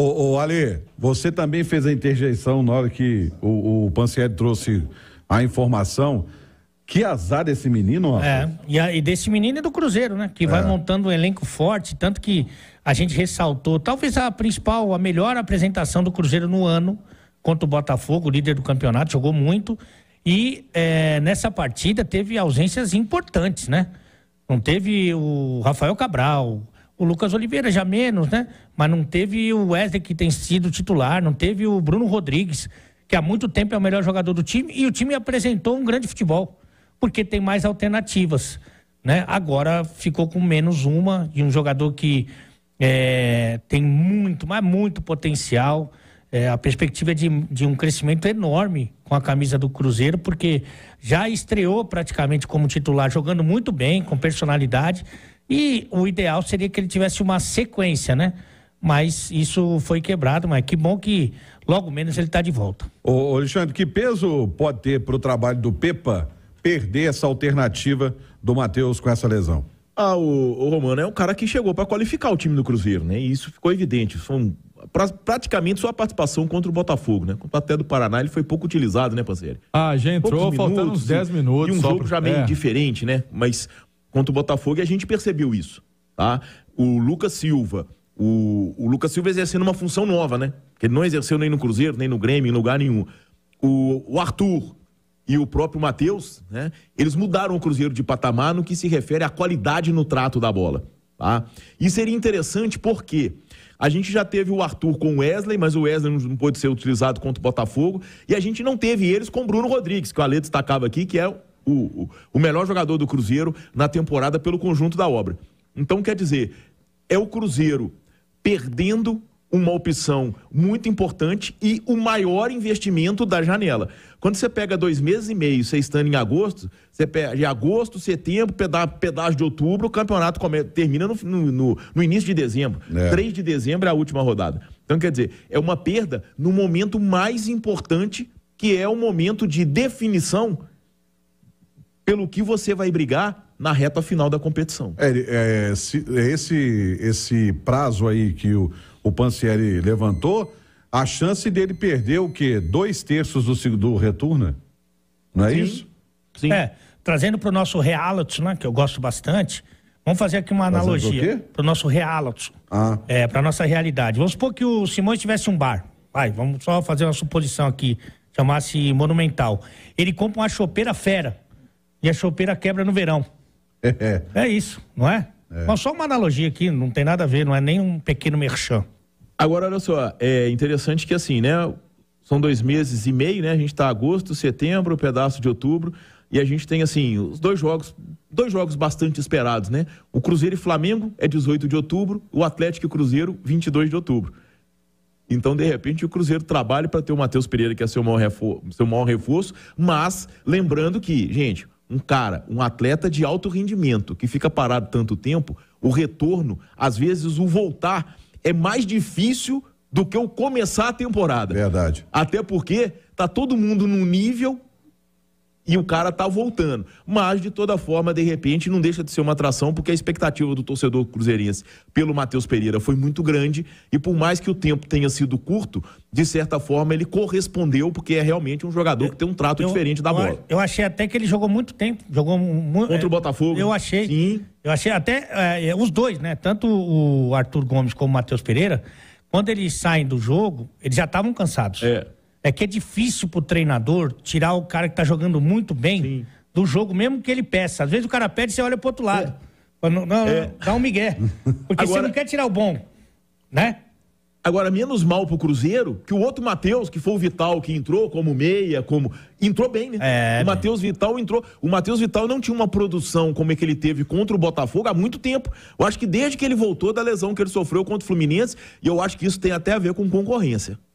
Ô, ô, Ale, você também fez a interjeição na hora que o, o Pancieri trouxe a informação. Que azar desse menino, ó. É, e, a, e, desse menino e do Cruzeiro, né? Que é. vai montando um elenco forte, tanto que a gente ressaltou, talvez a principal, a melhor apresentação do Cruzeiro no ano contra o Botafogo, líder do campeonato, jogou muito. E é, nessa partida teve ausências importantes, né? Não teve o Rafael Cabral, o Lucas Oliveira já menos, né? Mas não teve o Wesley, que tem sido titular, não teve o Bruno Rodrigues, que há muito tempo é o melhor jogador do time, e o time apresentou um grande futebol, porque tem mais alternativas. Né? Agora ficou com menos uma, e um jogador que é, tem muito, mas muito potencial. É, a perspectiva é de, de um crescimento enorme com a camisa do Cruzeiro, porque já estreou praticamente como titular, jogando muito bem, com personalidade e o ideal seria que ele tivesse uma sequência, né? Mas isso foi quebrado, mas que bom que logo menos ele está de volta. Ô, Alexandre, que peso pode ter para o trabalho do Pepa perder essa alternativa do Matheus com essa lesão? Ah, o, o, Romano é um cara que chegou para qualificar o time do Cruzeiro, né? E isso ficou evidente. São pra, praticamente só a participação contra o Botafogo, né? Até do Paraná ele foi pouco utilizado, né, parceiro? Ah, já entrou faltando uns 10 minutos. E um jogo pra... já meio é. diferente, né? Mas contra o Botafogo e a gente percebeu isso, tá? O Lucas Silva, o, o Lucas Silva exercendo uma função nova, né? Que ele não exerceu nem no Cruzeiro, nem no Grêmio, em lugar nenhum. O, o Arthur e o próprio Matheus, né? Eles mudaram o Cruzeiro de patamar no que se refere à qualidade no trato da bola, tá? E seria interessante porque a gente já teve o Arthur com o Wesley, mas o Wesley não pôde ser utilizado contra o Botafogo. E a gente não teve eles com o Bruno Rodrigues, que o Aleto destacava aqui, que é o, o melhor jogador do Cruzeiro na temporada pelo conjunto da obra. Então, quer dizer, é o Cruzeiro perdendo uma opção muito importante e o maior investimento da janela. Quando você pega dois meses e meio, você estando em agosto, você pega de agosto, setembro, peda pedaço de outubro, o campeonato termina no, no, no, início de dezembro. É. 3 de dezembro é a última rodada. Então, quer dizer, é uma perda no momento mais importante, que é o momento de definição pelo que você vai brigar na reta final da competição. É, é se, é esse, esse prazo aí que o, o Pancieri levantou, a chance dele perder o quê? Dois terços do, do retorno? Não é Sim. isso? Sim. É, trazendo para o nosso reality, né, que eu gosto bastante, vamos fazer aqui uma analogia para o nosso reality, ah. é, para nossa realidade. Vamos supor que o Simões tivesse um bar. Vai, vamos só fazer uma suposição aqui, chamasse Monumental. Ele compra uma chopeira fera e a chopeira quebra no verão. É. é, isso, não é? é? Mas só uma analogia aqui, não tem nada a ver, não é nem um pequeno merchan. Agora, olha só, é interessante que assim, né? São dois meses e meio, né? A gente está agosto, setembro, um pedaço de outubro, e a gente tem assim, os dois jogos, dois jogos bastante esperados, né? O Cruzeiro e Flamengo é 18 de outubro, o Atlético e Cruzeiro 22 de outubro. Então, de repente, o Cruzeiro trabalha para ter o Matheus Pereira, que é seu maior, reforço, seu maior reforço, mas lembrando que, gente, um cara, um atleta de alto rendimento, que fica parado tanto tempo, o retorno, às vezes o voltar é mais difícil do que o começar a temporada. Verdade. Até porque tá todo mundo num nível e o cara tá voltando. Mas, de toda forma, de repente, não deixa de ser uma atração, porque a expectativa do torcedor cruzeirense pelo Matheus Pereira foi muito grande, e por mais que o tempo tenha sido curto, de certa forma ele correspondeu, porque é realmente um jogador que tem um trato eu, diferente da bola. Eu achei até que ele jogou muito tempo, jogou muito... Contra o é, Botafogo? Eu achei. Sim. Eu achei até, é, os dois, né, tanto o Arthur Gomes como o Matheus Pereira, quando eles saem do jogo, eles já estavam cansados. É é que é difícil pro treinador tirar o cara que tá jogando muito bem Sim. do jogo, mesmo que ele peça. Às vezes o cara pede e você olha pro outro é. lado. É. Não, não, é. Dá um migué. Porque Agora... você não quer tirar o bom, né? Agora, menos mal pro Cruzeiro que o outro Matheus, que foi o Vital, que entrou como meia, como. Entrou bem, né? É, o né? Matheus Vital entrou. O Matheus Vital não tinha uma produção como é que ele teve contra o Botafogo há muito tempo. Eu acho que desde que ele voltou da lesão que ele sofreu contra o Fluminense, e eu acho que isso tem até a ver com concorrência.